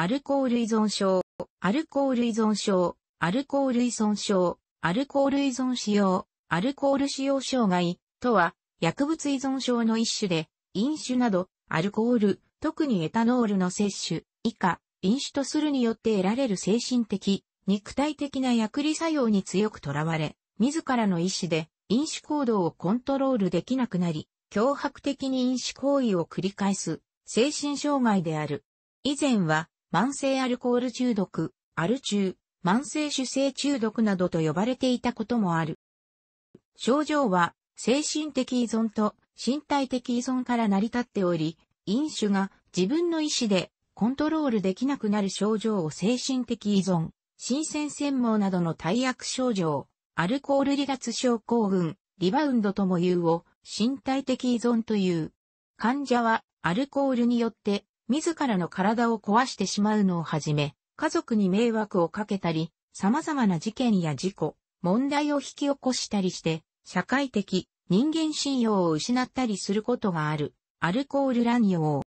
アルコール依存症、アルコール依存症、アルコール依存症、アルコール依存使用、アルコール使用障害とは、薬物依存症の一種で、飲酒など、アルコール、特にエタノールの摂取、以下、飲酒とするによって得られる精神的、肉体的な薬理作用に強くとらわれ、自らの意志で飲酒行動をコントロールできなくなり、脅迫的に飲酒行為を繰り返す精神障害である。以前は慢性アルコール中毒、アル中、慢性酒精中毒などと呼ばれていたこともある。症状は、精神的依存と身体的依存から成り立っており、飲酒が自分の意思でコントロールできなくなる症状を精神的依存、新鮮専門などの大悪症状、アルコール離脱症候群、リバウンドとも言うを身体的依存という。患者はアルコールによって自らの体を壊してしまうのをはじめ、家族に迷惑をかけたり、様々な事件や事故、問題を引き起こしたりして、社会的、人間信用を失ったりすることがある、アルコール乱用。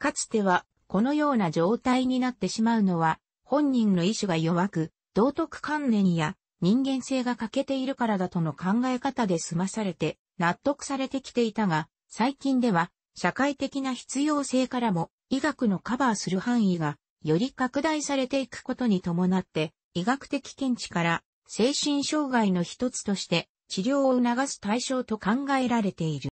かつては、このような状態になってしまうのは、本人の意志が弱く、道徳観念や人間性が欠けているからだとの考え方で済まされて、納得されてきていたが、最近では、社会的な必要性からも医学のカバーする範囲がより拡大されていくことに伴って医学的見地から精神障害の一つとして治療を促す対象と考えられている。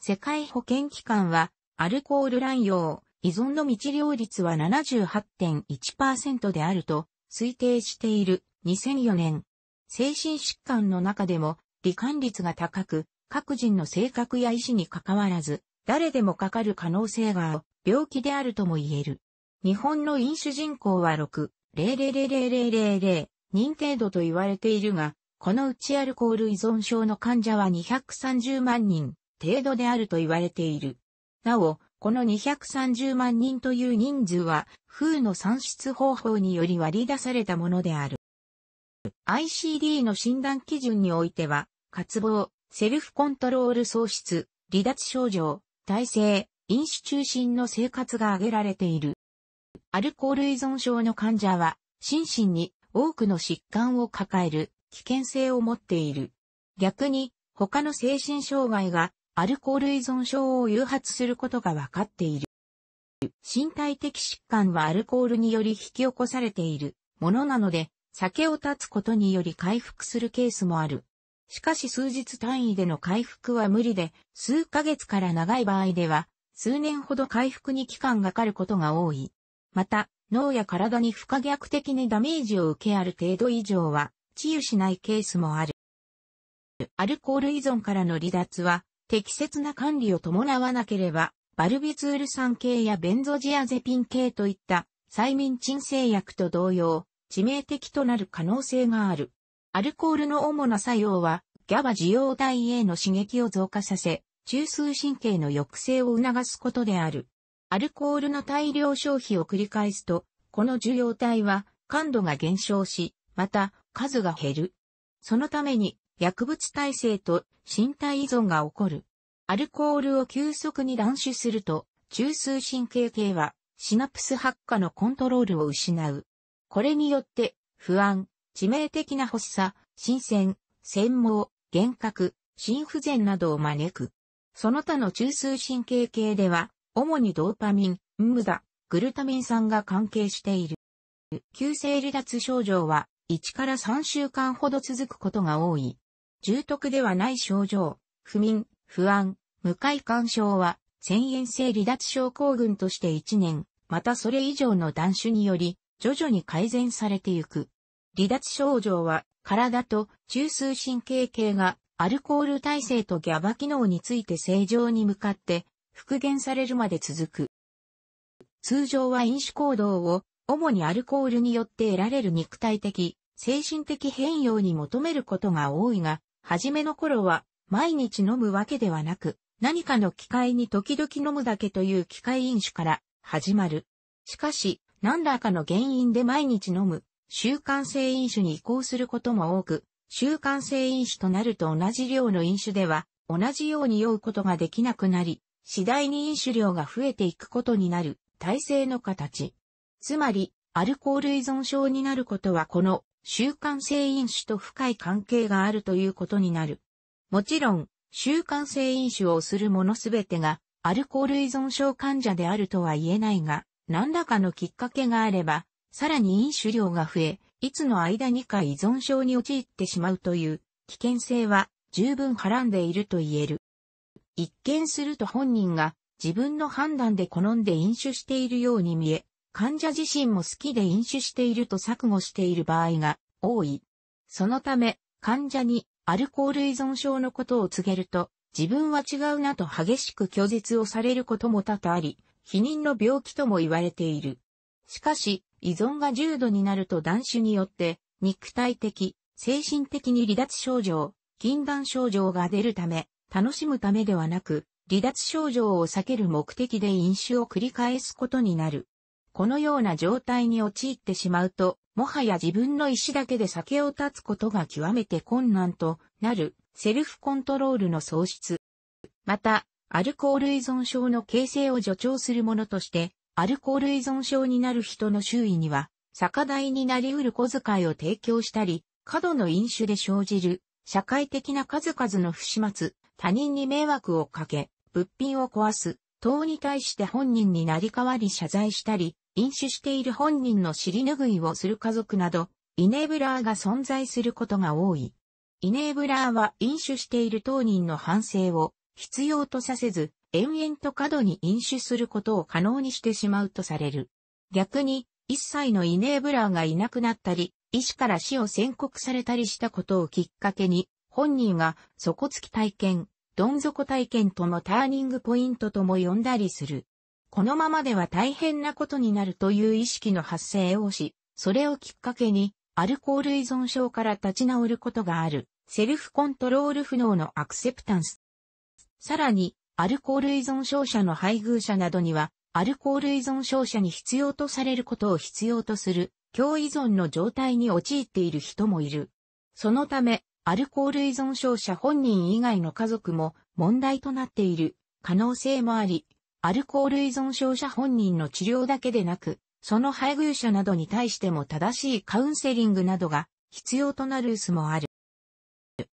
世界保健機関はアルコール乱用依存の未治療率は78.1%であると推定している2004年。精神疾患の中でも罹患率が高く、各人の性格や意思に関わらず、誰でもかかる可能性がある病気であるとも言える。日本の飲酒人口は6、0000000人程度と言われているが、このうちアルコール依存症の患者は230万人程度であると言われている。なお、この230万人という人数は、風の算出方法により割り出されたものである。ICD の診断基準においては、渇望、セルフコントロール喪失、離脱症状、体制、飲酒中心の生活が挙げられている。アルコール依存症の患者は、心身に多くの疾患を抱える危険性を持っている。逆に、他の精神障害がアルコール依存症を誘発することが分かっている。身体的疾患はアルコールにより引き起こされているものなので、酒を断つことにより回復するケースもある。しかし数日単位での回復は無理で、数ヶ月から長い場合では、数年ほど回復に期間がかかることが多い。また、脳や体に不可逆的にダメージを受けある程度以上は、治癒しないケースもある。アルコール依存からの離脱は、適切な管理を伴わなければ、バルビツール酸系やベンゾジアゼピン系といった催眠鎮静薬と同様、致命的となる可能性がある。アルコールの主な作用は、ギャバ受容体への刺激を増加させ、中枢神経の抑制を促すことである。アルコールの大量消費を繰り返すと、この受容体は感度が減少し、また数が減る。そのために薬物耐性と身体依存が起こる。アルコールを急速に断酒すると、中枢神経系はシナプス発火のコントロールを失う。これによって不安、致命的な発作、新鮮、専毛、幻覚、心不全などを招く。その他の中枢神経系では、主にドーパミン、ムダ、グルタミン酸が関係している。急性離脱症状は、1から3週間ほど続くことが多い。重篤ではない症状、不眠、不安、無快感症は、遷延性離脱症候群として1年、またそれ以上の断種により、徐々に改善されてゆく。離脱症状は、体と中枢神経系がアルコール耐性とギャバ機能について正常に向かって復元されるまで続く。通常は飲酒行動を主にアルコールによって得られる肉体的、精神的変容に求めることが多いが、初めの頃は毎日飲むわけではなく、何かの機会に時々飲むだけという機械飲酒から始まる。しかし、何らかの原因で毎日飲む習慣性飲酒に移行することも多く、習慣性飲酒となると同じ量の飲酒では、同じように酔うことができなくなり、次第に飲酒量が増えていくことになる、体制の形。つまり、アルコール依存症になることはこの習慣性飲酒と深い関係があるということになる。もちろん、習慣性飲酒をする者すべてがアルコール依存症患者であるとは言えないが、何らかのきっかけがあれば、さらに飲酒量が増え、いつの間にか依存症に陥ってしまうという危険性は十分はらんでいると言える。一見すると本人が自分の判断で好んで飲酒しているように見え、患者自身も好きで飲酒していると錯誤している場合が多い。そのため、患者にアルコール依存症のことを告げると、自分は違うなと激しく拒絶をされることも多々あり、否認の病気とも言われている。しかし、依存が重度になると断酒によって、肉体的、精神的に離脱症状、禁断症状が出るため、楽しむためではなく、離脱症状を避ける目的で飲酒を繰り返すことになる。このような状態に陥ってしまうと、もはや自分の意志だけで酒を断つことが極めて困難となるセルフコントロールの喪失。また、アルコール依存症の形成を助長するものとしてアルコール依存症になる人の周囲には、酒代になり得る小遣いを提供したり、過度の飲酒で生じる、社会的な数々の不始末、他人に迷惑をかけ、物品を壊す、等に対して本人になり代わり謝罪したり、飲酒している本人の尻拭いをする家族など、イネーブラーが存在することが多い。イネーブラーは飲酒している当人の反省を必要とさせず、延々と過度に飲酒することを可能にしてしまうとされる。逆に、一切のイネーブラーがいなくなったり、医師から死を宣告されたりしたことをきっかけに、本人が底つき体験、どん底体験ともターニングポイントとも呼んだりする。このままでは大変なことになるという意識の発生をし、それをきっかけに、アルコール依存症から立ち直ることがある、セルフコントロール不能のアクセプタンス。さらに、アルコール依存症者の配偶者などには、アルコール依存症者に必要とされることを必要とする、強依存の状態に陥っている人もいる。そのため、アルコール依存症者本人以外の家族も問題となっている可能性もあり、アルコール依存症者本人の治療だけでなく、その配偶者などに対しても正しいカウンセリングなどが必要となる薄もある。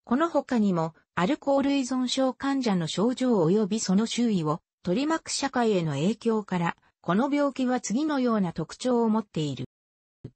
この他にも、アルコール依存症患者の症状及びその周囲を取り巻く社会への影響から、この病気は次のような特徴を持っている。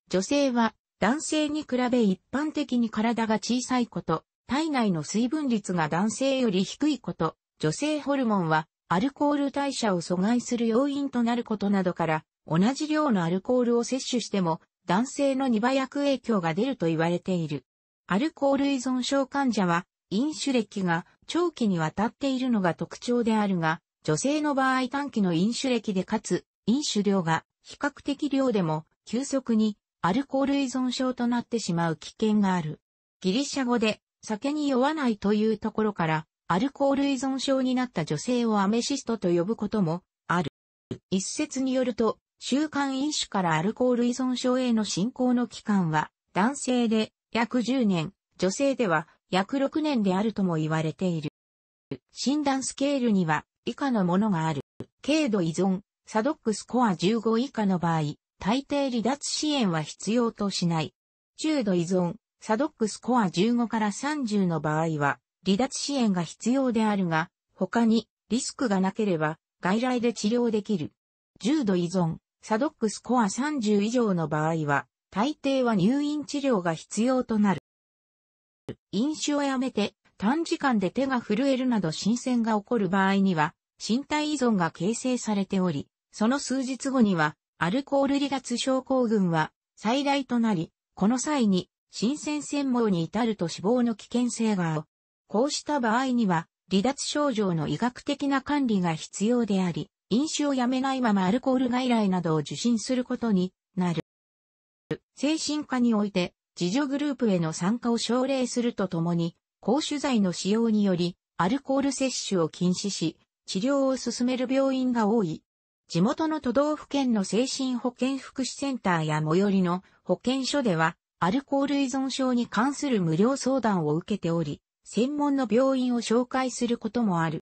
女性は男性に比べ一般的に体が小さいこと、体内の水分率が男性より低いこと、女性ホルモンはアルコール代謝を阻害する要因となることなどから、同じ量のアルコールを摂取しても男性の2倍悪影響が出ると言われている。アルコール依存症患者は飲酒歴が長期にわたっているのが特徴であるが、女性の場合短期の飲酒歴でかつ、飲酒量が比較的量でも急速にアルコール依存症となってしまう危険がある。ギリシャ語で酒に酔わないというところから、アルコール依存症になった女性をアメシストと呼ぶこともある。一説によると、習慣飲酒からアルコール依存症への進行の期間は、男性で約10年、女性では約6年であるとも言われている。診断スケールには以下のものがある。軽度依存、サドックスコア15以下の場合、大抵離脱支援は必要としない。中度依存、サドックスコア15から30の場合は、離脱支援が必要であるが、他にリスクがなければ外来で治療できる。重度依存、サドックスコア30以上の場合は、大抵は入院治療が必要となる。飲酒をやめて短時間で手が震えるなど新鮮が起こる場合には、身体依存が形成されており、その数日後には、アルコール離脱症候群は最大となり、この際に、新鮮専門に至ると死亡の危険性がある。こうした場合には、離脱症状の医学的な管理が必要であり、飲酒をやめないままアルコール外来などを受診することになる。精神科において、自助グループへの参加を奨励するとともに、公酒剤の使用により、アルコール摂取を禁止し、治療を進める病院が多い。地元の都道府県の精神保健福祉センターや最寄りの保健所では、アルコール依存症に関する無料相談を受けており、専門の病院を紹介することもある。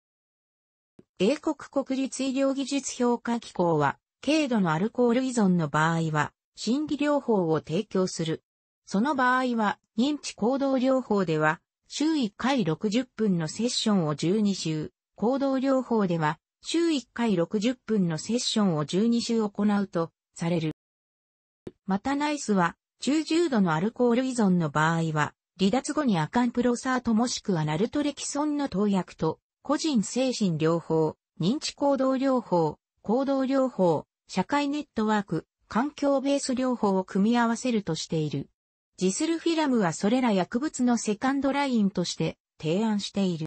英国国立医療技術評価機構は、軽度のアルコール依存の場合は、心理療法を提供する。その場合は、認知行動療法では、週1回60分のセッションを12週、行動療法では、週1回60分のセッションを12週行うと、される。またナイスは、中重度のアルコール依存の場合は、離脱後にアカンプロサートもしくはナルトレキソンの投薬と、個人精神療法、認知行動療法、行動療法、社会ネットワーク、環境ベース療法を組み合わせるとしている。ジスルフィラムはそれら薬物のセカンドラインとして提案している。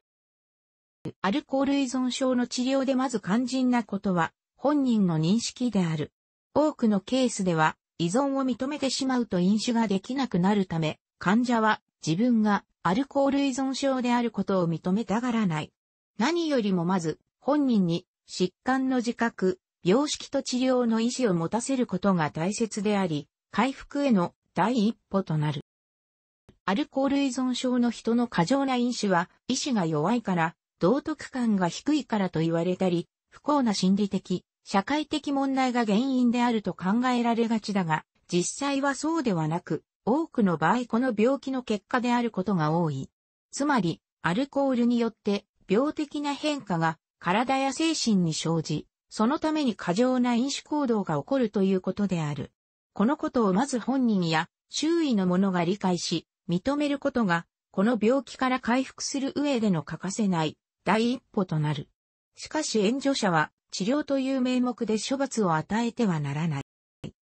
アルコール依存症の治療でまず肝心なことは本人の認識である。多くのケースでは依存を認めてしまうと飲酒ができなくなるため、患者は自分がアルコール依存症であることを認めたがらない。何よりもまず本人に疾患の自覚、病識と治療の意思を持たせることが大切であり、回復への第一歩となる。アルコール依存症の人の過剰な飲酒は、意志が弱いから、道徳感が低いからと言われたり、不幸な心理的、社会的問題が原因であると考えられがちだが、実際はそうではなく、多くの場合この病気の結果であることが多い。つまり、アルコールによって病的な変化が体や精神に生じ、そのために過剰な飲酒行動が起こるということである。このことをまず本人や周囲の者が理解し、認めることが、この病気から回復する上での欠かせない第一歩となる。しかし援助者は治療という名目で処罰を与えてはならない。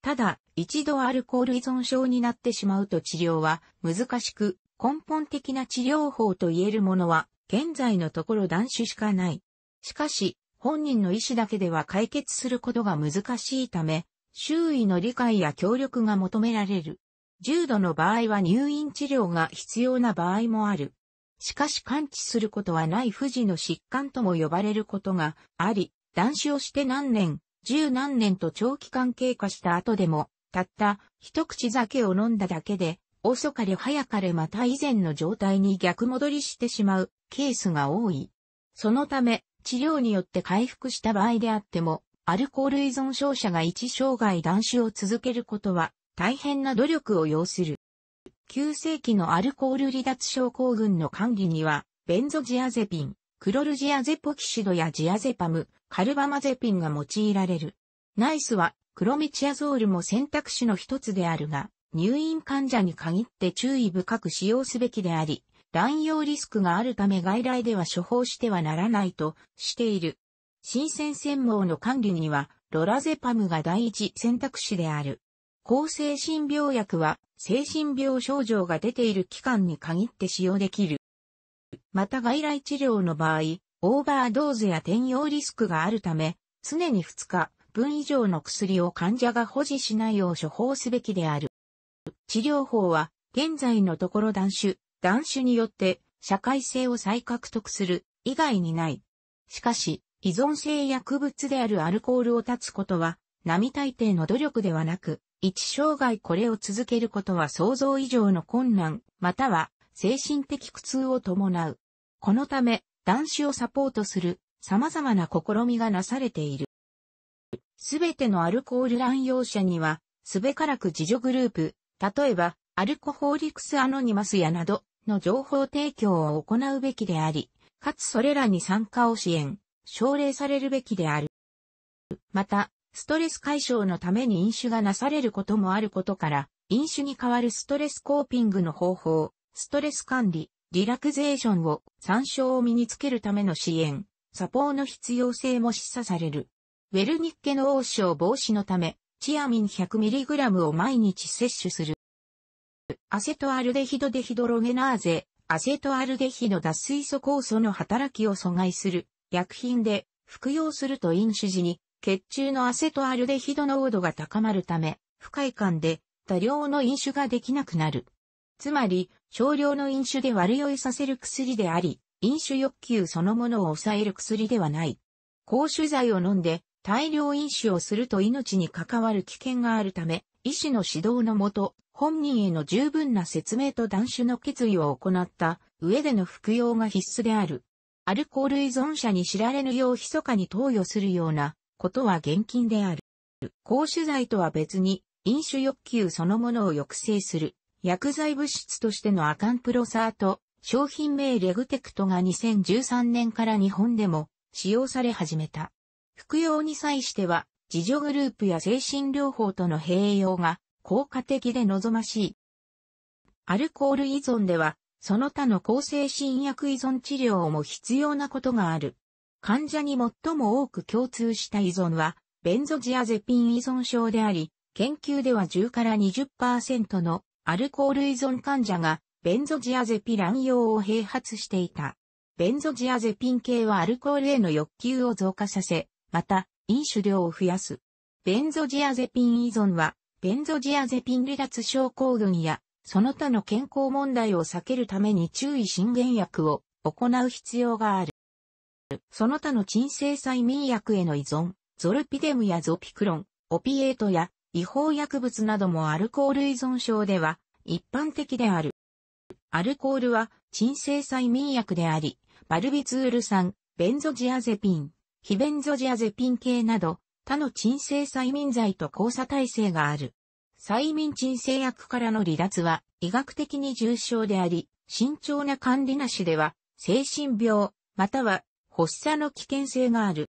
ただ、一度アルコール依存症になってしまうと治療は難しく、根本的な治療法と言えるものは、現在のところ断種しかない。しかし、本人の意思だけでは解決することが難しいため、周囲の理解や協力が求められる。重度の場合は入院治療が必要な場合もある。しかし感知することはない不治の疾患とも呼ばれることがあり、断酒をして何年、十何年と長期間経過した後でも、たった一口酒を飲んだだけで、遅かれ早かれまた以前の状態に逆戻りしてしまうケースが多い。そのため、治療によって回復した場合であっても、アルコール依存症者が一生涯断酒を続けることは大変な努力を要する。9世紀のアルコール離脱症候群の管理には、ベンゾジアゼピン、クロルジアゼポキシドやジアゼパム、カルバマゼピンが用いられる。ナイスは、クロミチアゾールも選択肢の一つであるが、入院患者に限って注意深く使用すべきであり、乱用リスクがあるため外来では処方してはならないとしている。新鮮専門の管理には、ロラゼパムが第一選択肢である。抗精神病薬は、精神病症状が出ている期間に限って使用できる。また外来治療の場合、オーバードーズや転用リスクがあるため、常に2日分以上の薬を患者が保持しないよう処方すべきである。治療法は、現在のところ断種、断種によって社会性を再獲得する以外にない。しかし、依存性薬物であるアルコールを断つことは、並大抵の努力ではなく、一生涯これを続けることは想像以上の困難、または精神的苦痛を伴う。このため、男子をサポートする様々な試みがなされている。すべてのアルコール乱用者には、すべからく自助グループ、例えば、アルコホーリクスアノニマスやなどの情報提供を行うべきであり、かつそれらに参加を支援、奨励されるべきである。また、ストレス解消のために飲酒がなされることもあることから、飲酒に代わるストレスコーピングの方法、ストレス管理、リラクゼーションを参照を身につけるための支援、サポーの必要性も示唆される。ウェルニッケの王症防止のため、チアミン 100mg を毎日摂取する。アセトアルデヒドデヒドロゲナーゼ、アセトアルデヒド脱水素酵素の働きを阻害する薬品で服用すると飲酒時に血中のアセトアルデヒド濃度が高まるため、不快感で多量の飲酒ができなくなる。つまり、少量の飲酒で悪酔いさせる薬であり、飲酒欲求そのものを抑える薬ではない。抗酒剤を飲んで大量飲酒をすると命に関わる危険があるため、医師の指導のもと、本人への十分な説明と断酒の決意を行った上での服用が必須である。アルコール依存者に知られぬよう密かに投与するようなことは厳禁である。抗酒剤とは別に、飲酒欲求そのものを抑制する、薬剤物質としてのアカンプロサート商品名レグテクトが2013年から日本でも使用され始めた。服用に際しては、自助グループや精神療法との併用が効果的で望ましい。アルコール依存では、その他の抗生神薬依存治療も必要なことがある。患者に最も多く共通した依存は、ベンゾジアゼピン依存症であり、研究では10から20%のアルコール依存患者がベンゾジアゼピラン用を併発していた。ベンゾジアゼピン系はアルコールへの欲求を増加させ、また、飲酒量を増やす。ベンゾジアゼピン依存は、ベンゾジアゼピン離脱症候群やその他の健康問題を避けるために注意進言薬を行う必要がある。その他の鎮静催眠薬への依存、ゾルピデムやゾピクロン、オピエートや違法薬物などもアルコール依存症では一般的である。アルコールは鎮静催眠薬であり、バルビツール酸、ベンゾジアゼピン、非ベンゾジアゼピン系など他の鎮静催眠剤と交差体制がある。催眠鎮静薬からの離脱は医学的に重症であり、慎重な管理なしでは、精神病、または発作の危険性がある。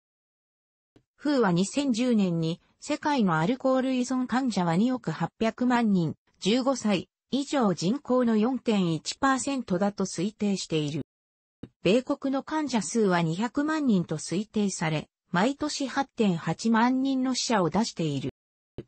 風は2010年に世界のアルコール依存患者は2億800万人、15歳以上人口の4.1%だと推定している。米国の患者数は200万人と推定され、毎年8.8万人の死者を出している。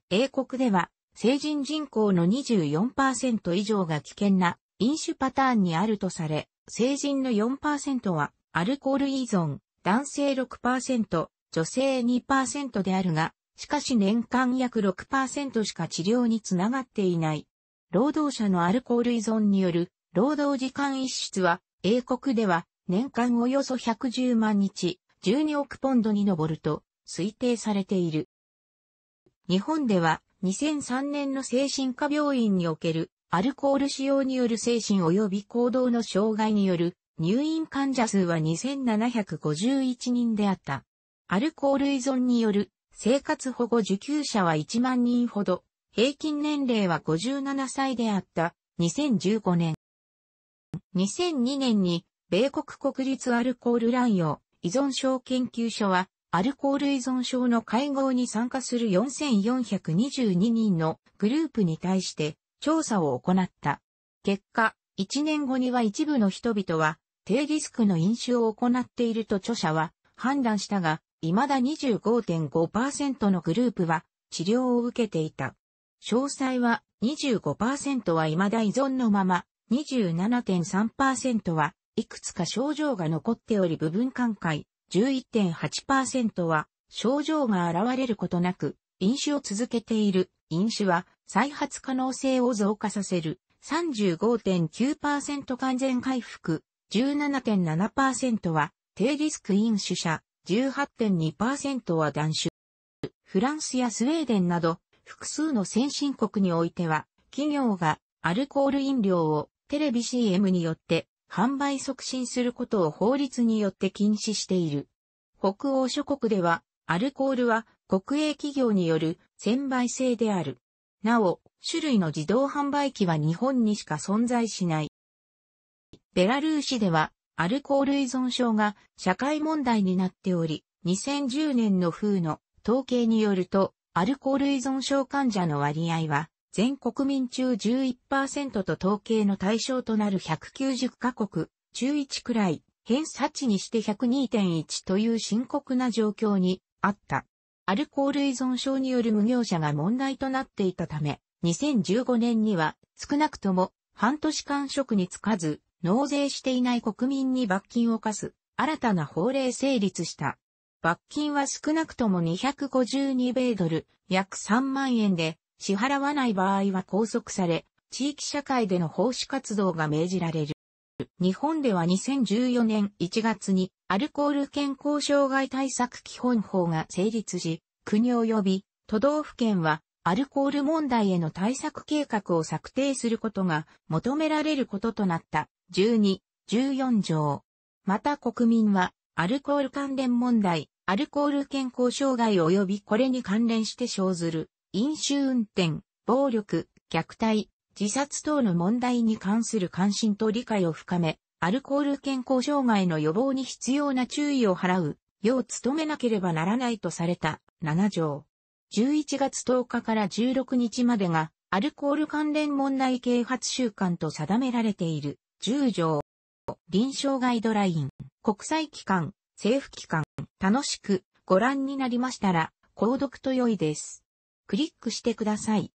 英国では成人人口の24%以上が危険な飲酒パターンにあるとされ、成人の4%はアルコール依存、男性6%、女性2%であるが、しかし年間約6%しか治療につながっていない。労働者のアルコール依存による労働時間逸出は、英国では年間およそ110万日、12億ポンドに上ると推定されている。日本では2003年の精神科病院におけるアルコール使用による精神及び行動の障害による入院患者数は2751人であった。アルコール依存による生活保護受給者は1万人ほど、平均年齢は57歳であった2015年。2002年に米国国立アルコール乱用依存症研究所はアルコール依存症の会合に参加する4422人のグループに対して調査を行った。結果、1年後には一部の人々は低リスクの飲酒を行っていると著者は判断したが、未だ25.5%のグループは治療を受けていた。詳細は25%は未だ依存のまま、27.3%はいくつか症状が残っており部分寛解、11.8%は症状が現れることなく、飲酒を続けている、飲酒は再発可能性を増加させる、35.9%完全回復、17.7%は低リスク飲酒者、18.2%は断酒。フランスやスウェーデンなど複数の先進国においては企業がアルコール飲料をテレビ CM によって販売促進することを法律によって禁止している。北欧諸国では、アルコールは国営企業による専売制である。なお、種類の自動販売機は日本にしか存在しない。ベラルーシでは、アルコール依存症が社会問題になっており、2010年の風の統計によると、アルコール依存症患者の割合は全国民中11%と統計の対象となる190カ国、中1くらい、偏差値にして102.1という深刻な状況にあった。アルコール依存症による無業者が問題となっていたため、2015年には少なくとも半年間職に就かず、納税していない国民に罰金を課す新たな法令成立した。罰金は少なくとも252米ドル、約3万円で、支払わない場合は拘束され、地域社会での奉仕活動が命じられる。日本では2014年1月にアルコール健康障害対策基本法が成立し、国及び都道府県はアルコール問題への対策計画を策定することが求められることとなった12、14条。また国民はアルコール関連問題、アルコール健康障害及びこれに関連して生ずる飲酒運転、暴力、虐待、自殺等の問題に関する関心と理解を深め、アルコール健康障害の予防に必要な注意を払う、よう努めなければならないとされた7条。11月10日から16日までが、アルコール関連問題啓発週間と定められている10条。臨床ガイドライン、国際機関、政府機関、楽しくご覧になりましたら、購読と良いです。クリックしてください。